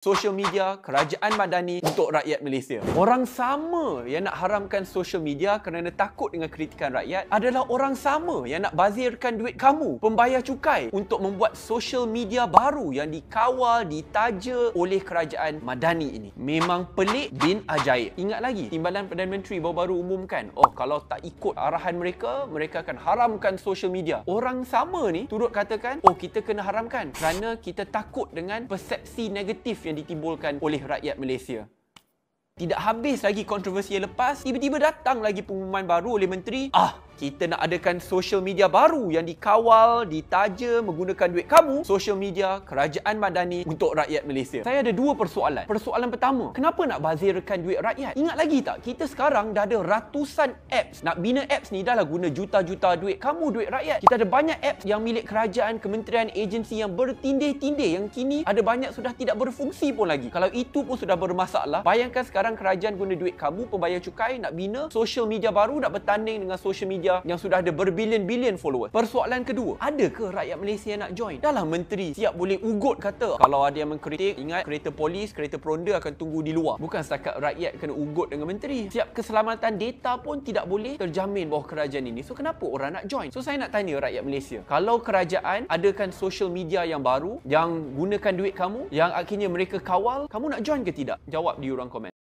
social media kerajaan madani untuk rakyat Malaysia. Orang sama yang nak haramkan social media kerana takut dengan kritikan rakyat adalah orang sama yang nak bazirkan duit kamu, pembayar cukai untuk membuat social media baru yang dikawal, ditaja oleh kerajaan madani ini. Memang pelik bin ajaib. Ingat lagi, Timbalan Perdana Menteri baru-baru umumkan, oh kalau tak ikut arahan mereka, mereka akan haramkan social media. Orang sama ni turut katakan, oh kita kena haramkan kerana kita takut dengan persepsi negatif yang ditimbulkan oleh rakyat Malaysia. Tidak habis lagi kontroversi yang lepas, tiba-tiba datang lagi pengumuman baru oleh menteri. Ah, kita nak adakan social media baru yang dikawal, ditaja menggunakan duit kamu, social media kerajaan madani untuk rakyat Malaysia. Saya ada dua persoalan. Persoalan pertama, kenapa nak bazirkan duit rakyat? Ingat lagi tak, kita sekarang dah ada ratusan apps. Nak bina apps ni dah lah guna juta-juta duit kamu, duit rakyat. Kita ada banyak apps yang milik kerajaan, kementerian, agensi yang bertindih-tindih yang kini ada banyak sudah tidak berfungsi pun lagi. Kalau itu pun sudah bermasalah, bayangkan sekarang sekarang kerajaan guna duit kamu pembayar cukai nak bina social media baru nak bertanding dengan social media yang sudah ada berbilion-bilion followers persoalan kedua ada ke rakyat Malaysia nak join dahlah menteri siap boleh ugut kata kalau ada yang mengkritik ingat kereta polis kereta peronda akan tunggu di luar bukan setakat rakyat kena ugut dengan menteri siap keselamatan data pun tidak boleh terjamin bahawa kerajaan ini so kenapa orang nak join so saya nak tanya rakyat Malaysia kalau kerajaan adakan social media yang baru yang gunakan duit kamu yang akhirnya mereka kawal kamu nak join ke tidak jawab di ruang komen